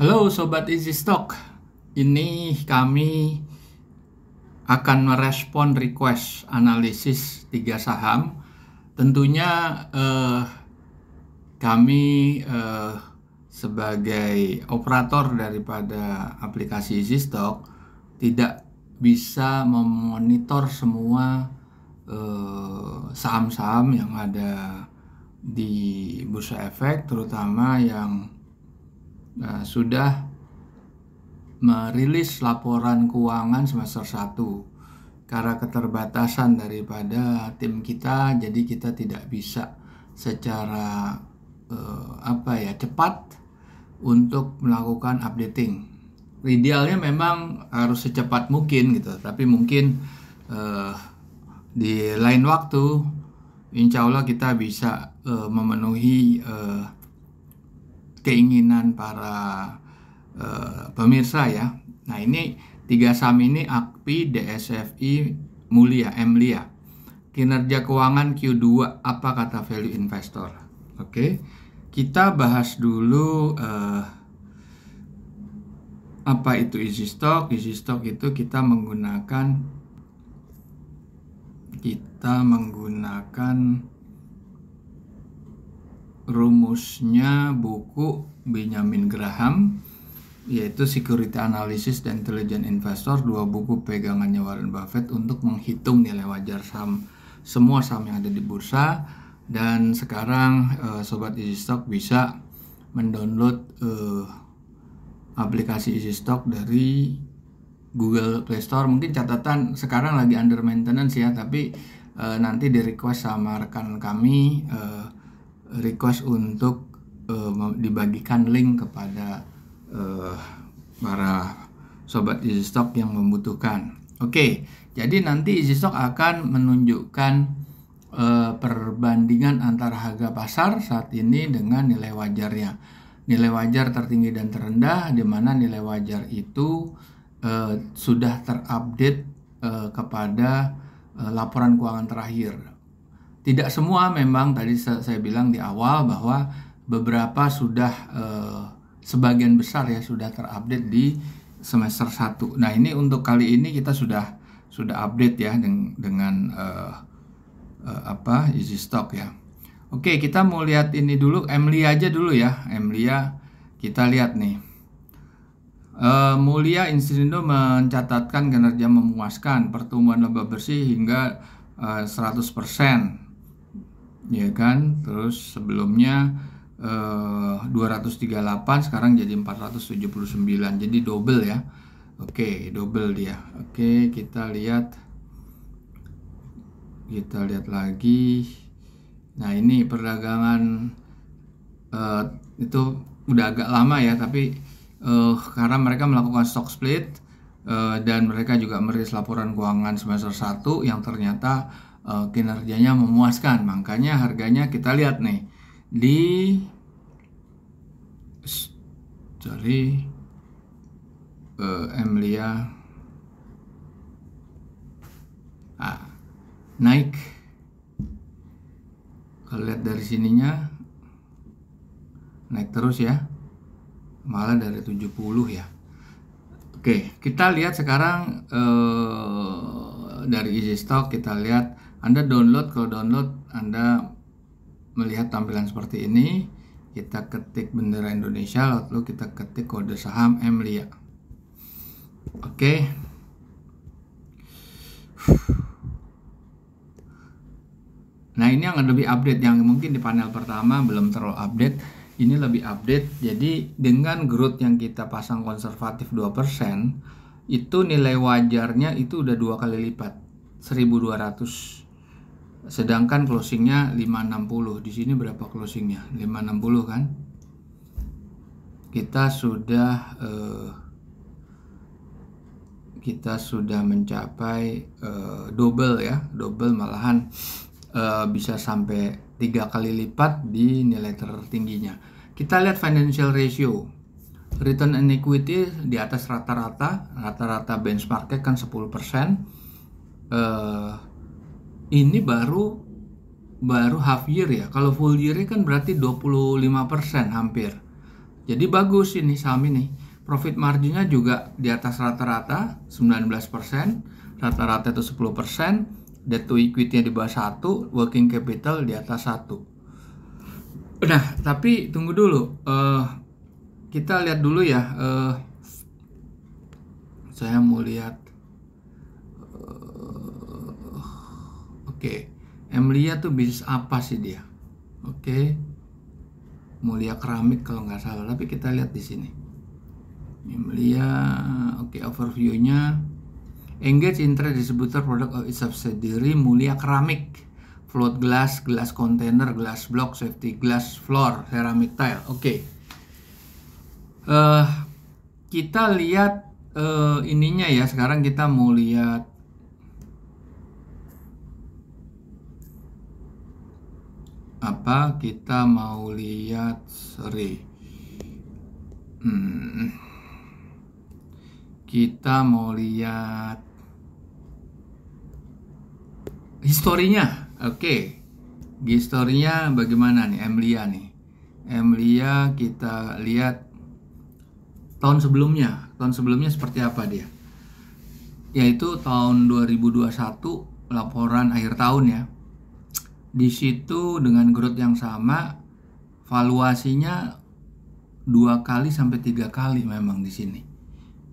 Halo Sobat Easy Stock, ini kami akan merespon request analisis tiga saham. Tentunya eh, kami eh, sebagai operator daripada aplikasi Easy Stock tidak bisa memonitor semua eh, saham-saham eh, yang ada di bursa efek, terutama yang uh, sudah merilis laporan keuangan semester 1 karena keterbatasan daripada tim kita jadi kita tidak bisa secara eh, apa ya cepat untuk melakukan updating. Idealnya memang harus secepat mungkin gitu, tapi mungkin eh, di lain waktu insya Allah kita bisa uh, memenuhi uh, keinginan para uh, pemirsa ya. Nah ini tiga saham ini AKPI, DSFI, Mulia, Mlia. Kinerja keuangan Q2 apa kata value investor? Oke, kita bahas dulu uh, apa itu easy stock. Easy stock itu kita menggunakan kita menggunakan rumusnya buku Benjamin Graham yaitu Security Analysis dan Intelligent Investor, dua buku pegangannya Warren Buffett untuk menghitung nilai wajar saham semua saham yang ada di bursa dan sekarang uh, sobat Easy Stock bisa mendownload uh, aplikasi Easy Stock dari Google Play Store. Mungkin catatan sekarang lagi under maintenance ya, tapi uh, nanti di request sama rekan kami uh, request untuk uh, dibagikan link kepada uh, para sobat EasyStock yang membutuhkan. Oke, okay, jadi nanti EasyStock akan menunjukkan uh, perbandingan antara harga pasar saat ini dengan nilai wajarnya. Nilai wajar tertinggi dan terendah, di mana nilai wajar itu uh, sudah terupdate uh, kepada uh, laporan keuangan terakhir tidak semua memang tadi saya bilang di awal bahwa beberapa sudah eh, sebagian besar ya sudah terupdate di semester 1. Nah, ini untuk kali ini kita sudah sudah update ya dengan, dengan eh, eh, apa? easy stock ya. Oke, kita mau lihat ini dulu Emily aja dulu ya. Emlia kita lihat nih. Uh, Mulia Insidindo mencatatkan kinerja memuaskan pertumbuhan laba bersih hingga 100%. Eh, ya kan terus sebelumnya eh, 238 sekarang jadi 479 jadi double ya oke double dia oke kita lihat kita lihat lagi nah ini perdagangan eh, itu udah agak lama ya tapi eh, karena mereka melakukan stock split eh, dan mereka juga merilis laporan keuangan semester 1 yang ternyata uh, kinerjanya memuaskan. Makanya harganya kita lihat nih di sorry uh, Emilia ah, naik kalau lihat dari sininya naik terus ya malah dari 70 ya Oke kita lihat sekarang eh, dari easy stock kita lihat anda download kalau download Anda melihat tampilan seperti ini kita ketik bendera Indonesia lalu kita ketik kode saham Emilia. oke okay. nah ini yang lebih update yang mungkin di panel pertama belum terlalu update ini lebih update jadi dengan growth yang kita pasang konservatif 2% itu nilai wajarnya itu udah dua kali lipat 1200 sedangkan closingnya 560 di sini berapa closingnya 560 kan kita sudah eh, kita sudah mencapai eh, double ya double malahan eh, bisa sampai tiga kali lipat di nilai tertingginya kita lihat financial ratio return on equity di atas rata-rata rata-rata benchmarknya kan 10% eh, ini baru baru half year ya. Kalau full year kan berarti 25% hampir. Jadi bagus ini saham ini. Profit marginnya juga di atas rata-rata 19%, rata-rata itu 10%, debt to equity-nya di bawah 1, working capital di atas 1. Nah, tapi tunggu dulu. Uh, kita lihat dulu ya. Uh, saya mau lihat Oke, Emilia tuh bisnis apa sih dia? Oke, mulia keramik kalau nggak salah, tapi kita lihat di sini. Emilia, oke overviewnya. Engage interest distributor produk of its subsidiary Mulia Keramik. Float glass, glass container, glass block, safety glass, floor, ceramic tile. Oke. Okay. Uh, eh, kita lihat uh, ininya ya. Sekarang kita mau lihat apa kita mau lihat seri hmm, kita mau lihat historinya oke okay. historinya bagaimana nih Emilia nih Emilia kita lihat tahun sebelumnya tahun sebelumnya seperti apa dia yaitu tahun 2021 laporan akhir tahun ya di situ dengan growth yang sama valuasinya dua kali sampai tiga kali memang di sini.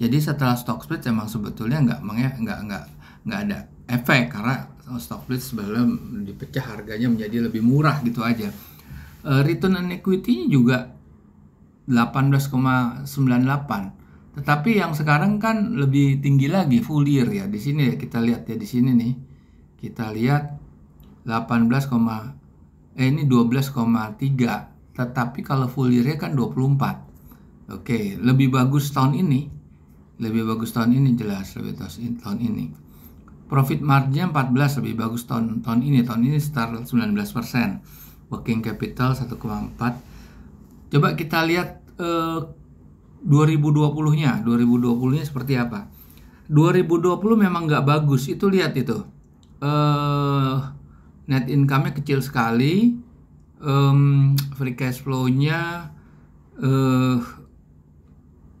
Jadi setelah stock split emang sebetulnya nggak nggak nggak nggak ada efek karena stock split sebelum dipecah harganya menjadi lebih murah gitu aja. E, return on equity juga 18,98. Tetapi yang sekarang kan lebih tinggi lagi full year ya. Di sini ya kita lihat ya di sini nih. Kita lihat 18, eh ini 12,3 tetapi kalau full year kan 24 oke lebih bagus tahun ini lebih bagus tahun ini jelas lebih bagus tahun ini profit margin 14 lebih bagus tahun tahun ini tahun ini start 19 persen working capital 1,4 coba kita lihat eh, 2020 nya 2020 nya seperti apa 2020 memang nggak bagus itu lihat itu eh net income-nya kecil sekali, um, free cash flow-nya uh,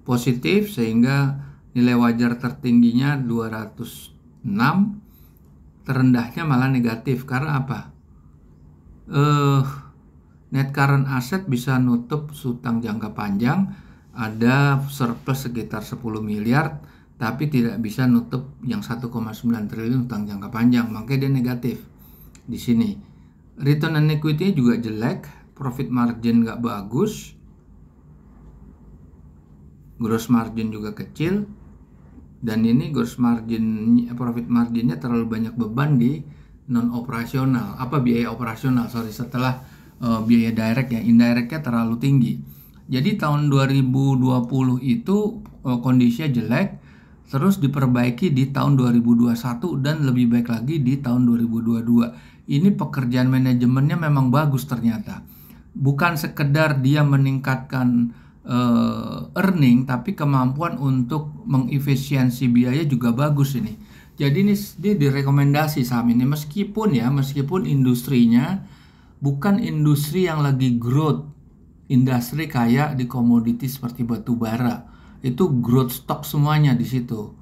positif sehingga nilai wajar tertingginya 206, terendahnya malah negatif karena apa? Uh, net current asset bisa nutup sutang jangka panjang, ada surplus sekitar 10 miliar tapi tidak bisa nutup yang 1,9 triliun utang jangka panjang makanya dia negatif di sini. Return on equity juga jelek, profit margin nggak bagus, gross margin juga kecil, dan ini gross margin profit marginnya terlalu banyak beban di non operasional apa biaya operasional sorry setelah uh, biaya direct ya indirectnya terlalu tinggi jadi tahun 2020 itu uh, kondisinya jelek terus diperbaiki di tahun 2021 dan lebih baik lagi di tahun 2022 ini pekerjaan manajemennya memang bagus ternyata. Bukan sekedar dia meningkatkan uh, earning, tapi kemampuan untuk mengefisiensi biaya juga bagus ini. Jadi ini dia direkomendasi saham ini meskipun ya meskipun industrinya bukan industri yang lagi growth, industri kayak di komoditi seperti batu bara itu growth stock semuanya di situ.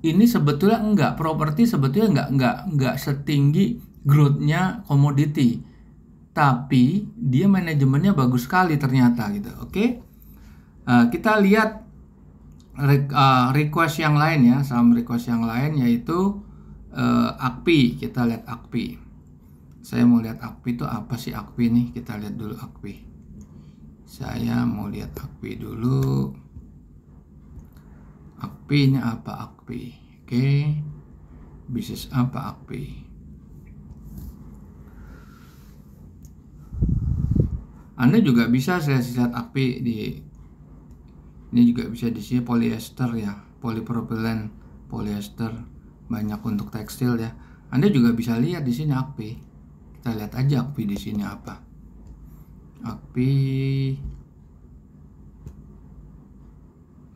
Ini sebetulnya enggak properti sebetulnya enggak enggak enggak setinggi growth komoditi. Tapi dia manajemennya bagus sekali ternyata gitu. Oke. Okay? Uh, eh, kita lihat re uh, request yang lain ya, saham request yang lain yaitu uh, Akpi. Kita lihat Akpi. Saya mau lihat Akpi itu apa sih Akpi nih? Kita lihat dulu Akpi. Saya mau lihat Akpi dulu. Akpi nya apa Akpi? Oke. Okay. Bisnis apa Akpi? Anda juga bisa saya sikat api di ini juga bisa di sini polyester ya, polypropylene, polyester banyak untuk tekstil ya. Anda juga bisa lihat di sini api. Kita lihat aja api di sini apa. Api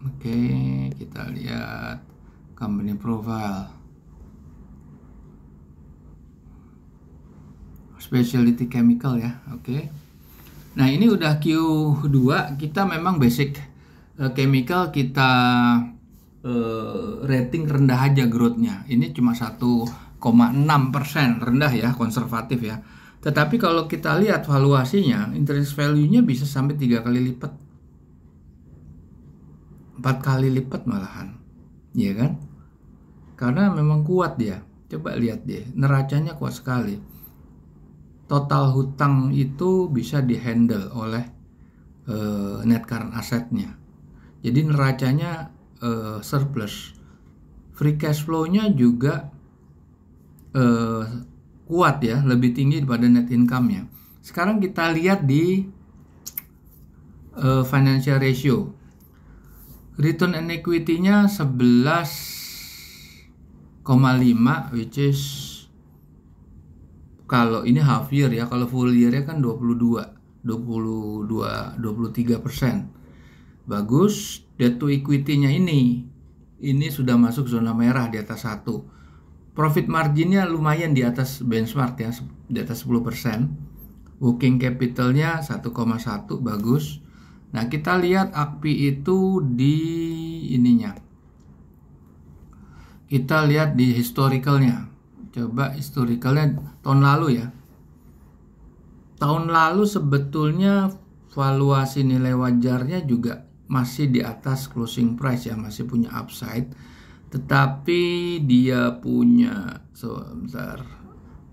Oke, okay, kita lihat company profile. Specialty chemical ya. Oke. Okay. Nah ini udah Q2 kita memang basic uh, chemical kita uh, rating rendah aja growthnya. Ini cuma 1,6 rendah ya konservatif ya. Tetapi kalau kita lihat valuasinya, interest value-nya bisa sampai tiga kali lipat, 4 kali lipat malahan, Iya kan? Karena memang kuat dia. Coba lihat dia, neracanya kuat sekali total hutang itu bisa dihandle oleh e, net current assetnya. Jadi neracanya e, surplus. Free cash flow-nya juga e, kuat ya, lebih tinggi daripada net income-nya. Sekarang kita lihat di e, financial ratio. Return and equity-nya 11,5 which is kalau ini half year ya, kalau full year ya kan 22, 22, 23 persen. Bagus, debt to equity-nya ini, ini sudah masuk zona merah di atas satu. Profit marginnya lumayan di atas benchmark ya, di atas 10 persen. Working capital-nya 1,1 bagus. Nah kita lihat API itu di ininya. Kita lihat di historicalnya coba historicalnya tahun lalu ya tahun lalu sebetulnya valuasi nilai wajarnya juga masih di atas closing price ya masih punya upside tetapi dia punya so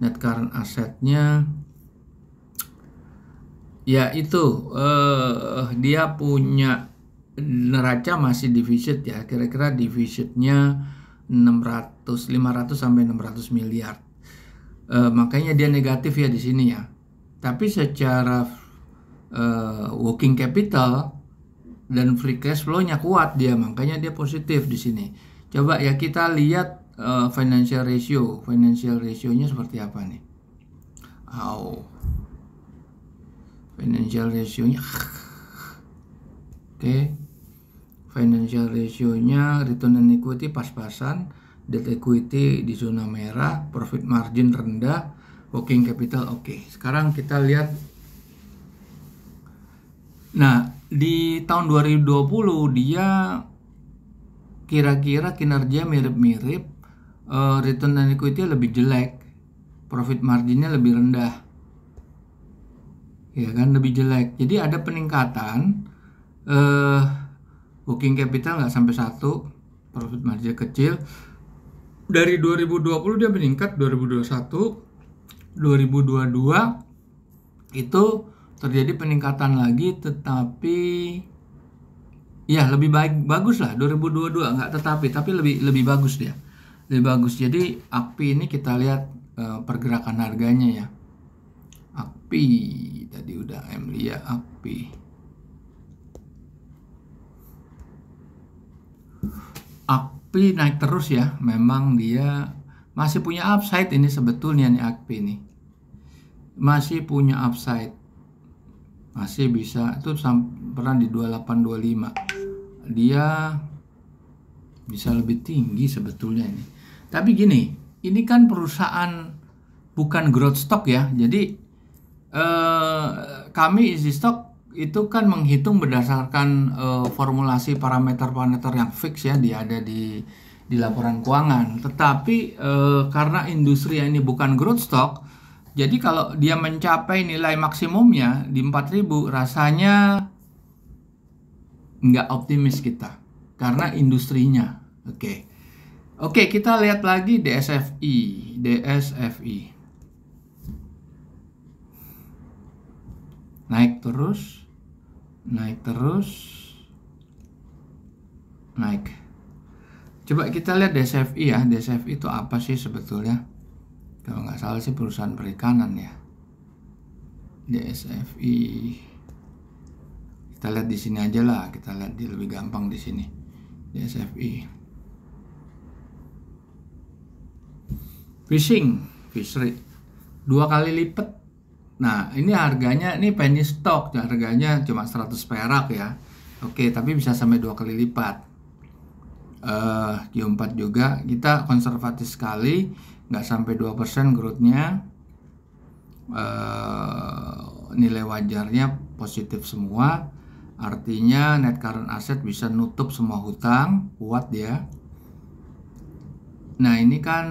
net current asetnya ya itu uh, dia punya neraca masih defisit ya kira-kira defisitnya 600 500 sampai 600 miliar. uh, makanya dia negatif ya di sini ya. Tapi secara uh, working capital dan free cash flow-nya kuat dia, makanya dia positif di sini. Coba ya kita lihat uh, financial ratio. Financial ratio-nya seperti apa nih? How? Financial ratio-nya Oke. Okay financial ratio-nya return on equity pas-pasan debt equity di zona merah, profit margin rendah, working capital oke. Okay. Sekarang kita lihat Nah, di tahun 2020 dia kira-kira kinerja mirip-mirip, uh, return on equity lebih jelek, profit marginnya lebih rendah. Ya kan, lebih jelek. Jadi ada peningkatan uh, working capital nggak sampai satu, profit margin kecil, dari 2020 dia meningkat 2021 2022 itu terjadi peningkatan lagi tetapi ya lebih baik bagus lah 2022 nggak tetapi tapi lebih lebih bagus dia lebih bagus jadi api ini kita lihat e, pergerakan harganya ya api tadi udah M api Tapi naik terus ya. Memang dia masih punya upside ini sebetulnya nih AKP ini. Masih punya upside. Masih bisa itu pernah di 2825. Dia bisa lebih tinggi sebetulnya ini. Tapi gini, ini kan perusahaan bukan growth stock ya. Jadi eh, kami isi stock itu kan menghitung berdasarkan uh, formulasi parameter-parameter yang fix ya dia ada di di laporan keuangan. Tetapi uh, karena industri ini bukan growth stock, jadi kalau dia mencapai nilai maksimumnya di 4000 rasanya nggak optimis kita karena industrinya. Oke. Okay. Oke, okay, kita lihat lagi DSFI, DSFI. Naik terus naik terus naik coba kita lihat DSFI ya DSFI itu apa sih sebetulnya kalau nggak salah sih perusahaan perikanan ya DSFI kita lihat di sini aja lah kita lihat di lebih gampang di sini DSFI fishing fishery dua kali lipat Nah, ini harganya ini penny stock, harganya cuma 100 perak ya. Oke, tapi bisa sampai dua kali lipat. uh, eh, Q4 juga kita konservatif sekali, nggak sampai 2% growth-nya. Uh, nilai wajarnya positif semua. Artinya net current asset bisa nutup semua hutang, kuat dia. Nah, ini kan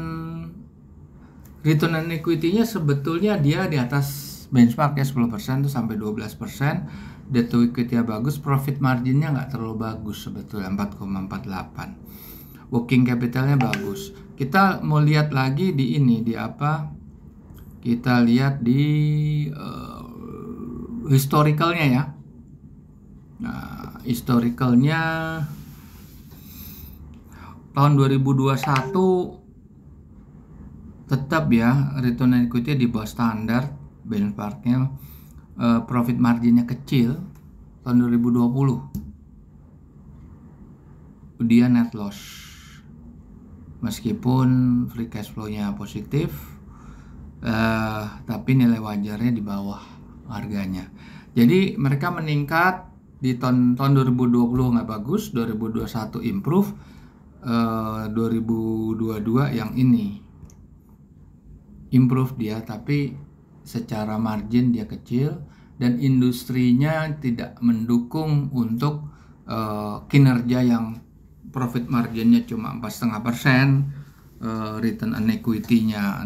return on equity-nya sebetulnya dia di atas benchmark ya 10% tuh sampai 12% debt to equity bagus profit marginnya nggak terlalu bagus sebetulnya 4,48 working capitalnya bagus kita mau lihat lagi di ini di apa kita lihat di uh, historicalnya ya nah historicalnya tahun 2021 tetap ya return equity di bawah standar balance Parknya uh, profit marginnya kecil tahun 2020 dia net loss meskipun free cash flow-nya positif uh, tapi nilai wajarnya di bawah harganya jadi mereka meningkat di tahun tahun 2020 nggak bagus 2021 improve eh, uh, 2022 yang ini improve dia tapi secara margin dia kecil dan industrinya tidak mendukung untuk uh, kinerja yang profit marginnya cuma 4,5 persen, uh, return on equity-nya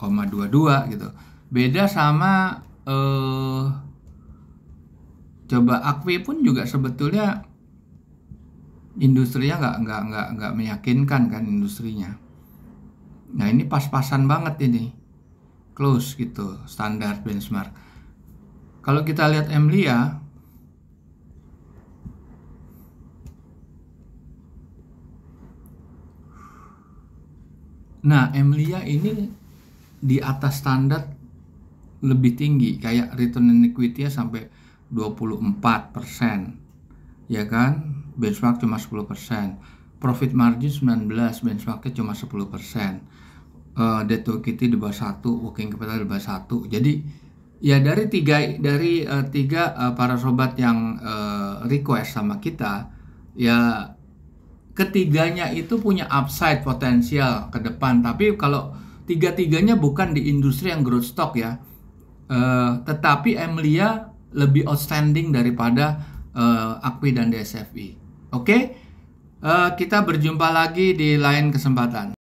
6,22 gitu. Beda sama uh, coba Akwi pun juga sebetulnya industrinya nggak nggak nggak nggak meyakinkan kan industrinya. Nah ini pas-pasan banget ini close gitu standar benchmark kalau kita lihat Emilia, Nah, Emilia ini di atas standar lebih tinggi, kayak return on equity ya sampai 24 ya kan? Benchmark cuma 10 profit margin 19, benchmarknya cuma 10 uh, eh, debt to equity di bawah satu, working capital di bawah satu. Jadi ya dari tiga dari uh, tiga uh, para sobat yang uh, request sama kita ya ketiganya itu punya upside potensial ke depan. Tapi kalau tiga-tiganya bukan di industri yang growth stock ya. Uh, tetapi Emilia lebih outstanding daripada uh, Akwi dan DSFI. Oke, okay? uh, kita berjumpa lagi di lain kesempatan.